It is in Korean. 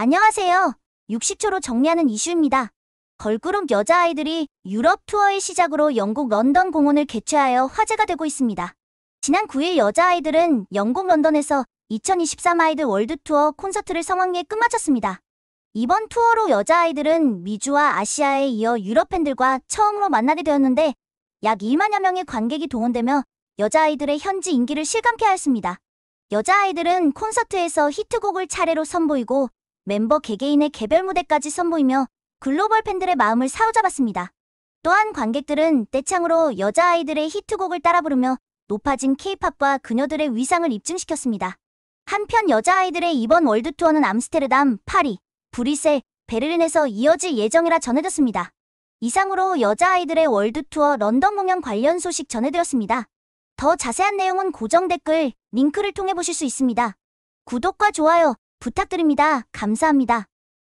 안녕하세요. 60초로 정리하는 이슈입니다. 걸그룹 여자아이들이 유럽 투어의 시작으로 영국 런던 공원을 개최하여 화제가 되고 있습니다. 지난 9일 여자아이들은 영국 런던에서 2023 아이들 월드투어 콘서트를 성황리에 끝마쳤습니다. 이번 투어로 여자아이들은 미주와 아시아에 이어 유럽 팬들과 처음으로 만나게 되었는데 약 2만여 명의 관객이 동원되며 여자아이들의 현지 인기를 실감케 하였습니다. 여자아이들은 콘서트에서 히트곡을 차례로 선보이고 멤버 개개인의 개별 무대까지 선보이며 글로벌 팬들의 마음을 사로잡았습니다. 또한 관객들은 떼창으로 여자아이들의 히트곡을 따라 부르며 높아진 케이팝과 그녀들의 위상을 입증시켰습니다. 한편 여자아이들의 이번 월드투어는 암스테르담, 파리, 브뤼셀, 베를린에서 이어질 예정이라 전해졌습니다. 이상으로 여자아이들의 월드투어 런던 공연 관련 소식 전해드렸습니다. 더 자세한 내용은 고정 댓글, 링크를 통해 보실 수 있습니다. 구독과 좋아요, 부탁드립니다. 감사합니다.